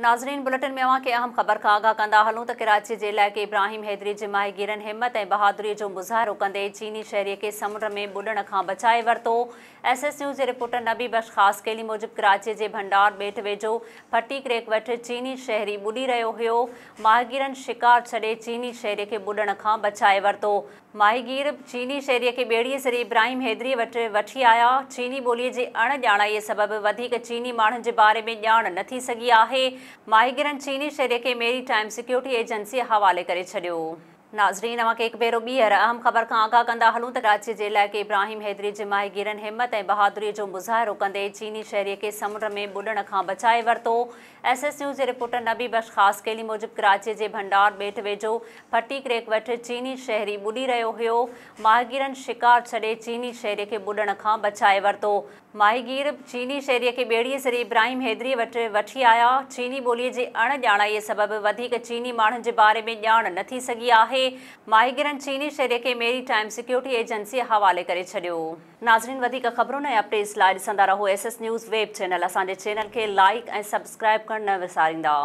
नाज़रीन बुलेटिन में अवे अहम ख़बर का आगा कंदा हलूँ तो कराची के इलाके इब्राहिम हैदरी के माहिगीर हिम्मत ए बहादुरी जो मुजाहरो कदे चीनी शहरी के समुंड में ॿुॾण का बचाए वरतो एस एस न्यूज के रिपोर्टर नबी बश खास ख़ासकेली मूजिब कराची के भंडार बेट वेझो फटी क्रेक वटि चीनी शहरी बुड़ी रो हो माहिगीर शिकार छॾे चीनी शहरी के ॿुॾण का बचाए वरतो माहिगीर चीनी शहरी के बेड़ी ज़री इब्राहिम हैदरी वटि वठी आया चीनी बोली जी अणजाणाई ॼाणाईअ सबबि वधीक चीनी माण्हुनि जे बारे में जान नी सी है माहिगिरन चीनी शहर के मेरी टाइम सिक्योरिटी एजेंसी हवाले करे छॾियो नाज़रीन खे हिकु भेरों बीहर अहम ख़बर का आगाह कंदा हलूँ तो कराची के इलाके इब्राहिम हैदरी के माहिगीरनि हिम्मत ए बहादुरी को मुजाहरो कदे चीनी शहरी के समुंड में ॿुॾण का बचाए वरतो एस एस न्यूज जी रिपोर्ट नबी बश खास ख़ासकेली मूजिब कराची के भंडार बेट वेझो फटी क्रेक वटि चीनी शहरी बुड़ी रो हो माहिगीरनि शिकार छॾे चीनी शहरी के ॿुॾण का बचाए वरतो माहिगीर चीनी शहरी के बेड़ी सरी इब्राहिम हैदरी वटि वी आया चीनी बोली के अणजाणाई ॼाणाईअ सबबि वधीक चीनी माण्हुनि जे बारे में जान नी सी है चीनी शहर सिक्योरिटी एजेंसीअ जे हवाले करे छॾियो नाज़रीन वधीक ख़बरुनि ऐं अपडेट्स लाइ ॾिसंदा रहो S S news web channel असांजे चैनल खे लाइक ऐं सब्सक्राइब करणु न विसारींदा